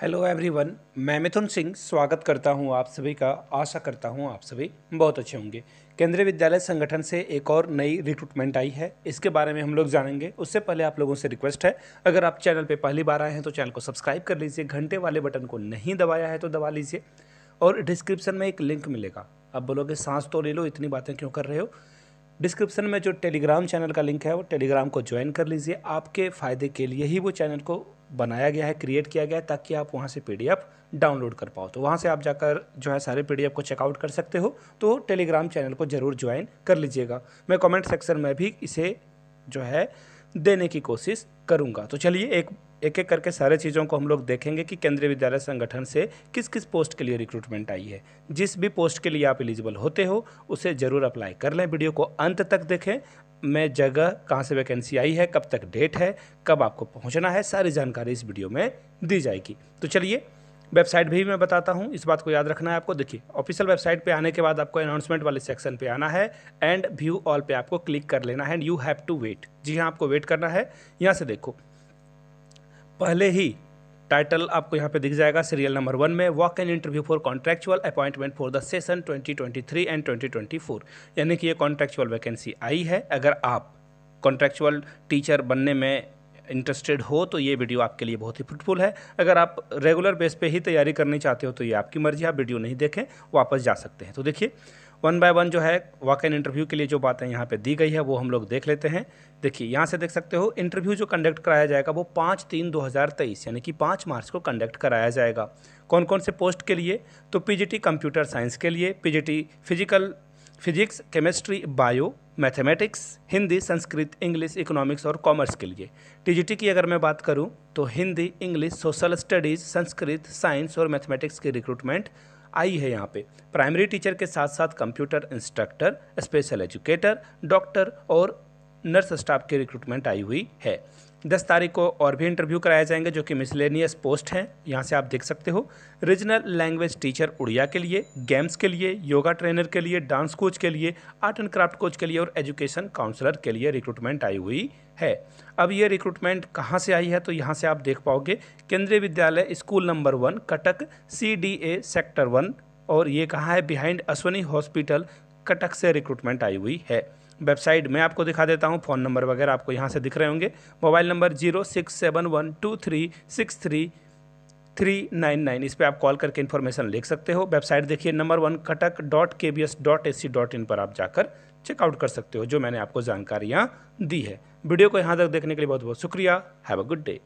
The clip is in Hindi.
हेलो एवरीवन मैं मिथुन सिंह स्वागत करता हूं आप सभी का आशा करता हूं आप सभी बहुत अच्छे होंगे केंद्रीय विद्यालय संगठन से एक और नई रिक्रूटमेंट आई है इसके बारे में हम लोग जानेंगे उससे पहले आप लोगों से रिक्वेस्ट है अगर आप चैनल पे पहली बार आए हैं तो चैनल को सब्सक्राइब कर लीजिए घंटे वाले बटन को नहीं दबाया है तो दबा लीजिए और डिस्क्रिप्शन में एक लिंक मिलेगा आप बोलोगे सांस तो ले लो इतनी बातें क्यों कर रहे हो डिस्क्रिप्शन में जो टेलीग्राम चैनल का लिंक है वो टेलीग्राम को ज्वाइन कर लीजिए आपके फ़ायदे के लिए ही वो चैनल को बनाया गया है क्रिएट किया गया है ताकि आप वहाँ से पी डाउनलोड कर पाओ तो वहाँ से आप जाकर जो है सारे पी को चेकआउट कर सकते हो तो टेलीग्राम चैनल को ज़रूर ज्वाइन कर लीजिएगा मैं कमेंट सेक्शन में भी इसे जो है देने की कोशिश करूँगा तो चलिए एक एक एक करके सारे चीज़ों को हम लोग देखेंगे कि केंद्रीय विद्यालय संगठन से किस किस पोस्ट के लिए रिक्रूटमेंट आई है जिस भी पोस्ट के लिए आप एलिजिबल होते हो उसे ज़रूर अप्लाई कर लें वीडियो को अंत तक देखें मैं जगह कहाँ से वैकेंसी आई है कब तक डेट है कब आपको पहुँचना है सारी जानकारी इस वीडियो में दी जाएगी तो चलिए वेबसाइट भी मैं बताता हूँ इस बात को याद रखना है आपको देखिए ऑफिशियल वेबसाइट पे आने के बाद आपको अनाउंसमेंट वाले सेक्शन पे आना है एंड व्यू ऑल पे आपको क्लिक कर लेना है and you have to wait जी हाँ आपको वेट करना है यहाँ से देखो पहले ही टाइटल आपको यहाँ पे दिख जाएगा सीरियल नंबर वन में walk in interview for contractual appointment for the session 2023 and 2024 यानी कि ये कॉन्ट्रेक्चुअल वैकेंसी आई है अगर आप कॉन्ट्रेक्चुअल टीचर बनने में इंटरेस्टेड हो तो ये वीडियो आपके लिए बहुत ही फ्रूटफुल है अगर आप रेगुलर बेस पे ही तैयारी करनी चाहते हो तो ये आपकी मर्जी आप वीडियो नहीं देखें वापस जा सकते हैं तो देखिए वन बाय वन जो है वॉक इन इंटरव्यू के लिए जो बातें यहाँ पे दी गई है वो हम लोग देख लेते हैं देखिए यहाँ से देख सकते हो इंटरव्यू जो कंडक्ट कराया जाएगा वो पाँच तीन दो हज़ार तेईस यानी कि पाँच मार्च को कंडक्ट कराया जाएगा कौन कौन से पोस्ट के लिए तो पीजीटी कंप्यूटर साइंस के लिए PGT physical physics chemistry bio mathematics Hindi Sanskrit English economics और कॉमर्स के लिए टीजीटी की अगर मैं बात करूं तो Hindi English social studies Sanskrit science और मैथमेटिक्स की रिक्रूटमेंट आई है यहाँ पे प्राइमरी टीचर के साथ साथ computer instructor special educator doctor और नर्स स्टाफ की रिक्रूटमेंट आई हुई है दस तारीख को और भी इंटरव्यू कराए जाएंगे जो कि मिसलेनियस पोस्ट हैं यहाँ से आप देख सकते हो रीजनल लैंग्वेज टीचर उड़िया के लिए गेम्स के लिए योगा ट्रेनर के लिए डांस कोच के लिए आर्ट एंड क्राफ्ट कोच के लिए और एजुकेशन काउंसलर के लिए रिक्रूटमेंट आई हुई है अब ये रिक्रूटमेंट कहाँ से आई है तो यहाँ से आप देख पाओगे Kendriya Vidyalaya school number one Cuttack C D A sector one और ये कहाँ है बिहाइंड अश्वनी हॉस्पिटल कटक से रिक्रूटमेंट आई हुई है वेबसाइट मैं आपको दिखा देता हूँ फ़ोन नंबर वगैरह आपको यहाँ से दिख रहे होंगे mobile number zero six seven one two three six three three nine nine इस पर आप कॉल करके इन्फॉर्मेशन लिख सकते हो वेबसाइट देखिए number one Cuttack dot K B S dot A C dot in पर आप जाकर चेकआउट कर सकते हो जो मैंने आपको जानकारियाँ दी है वीडियो को यहाँ तक देखने के लिए बहुत बहुत शुक्रिया हैव अ गुड डे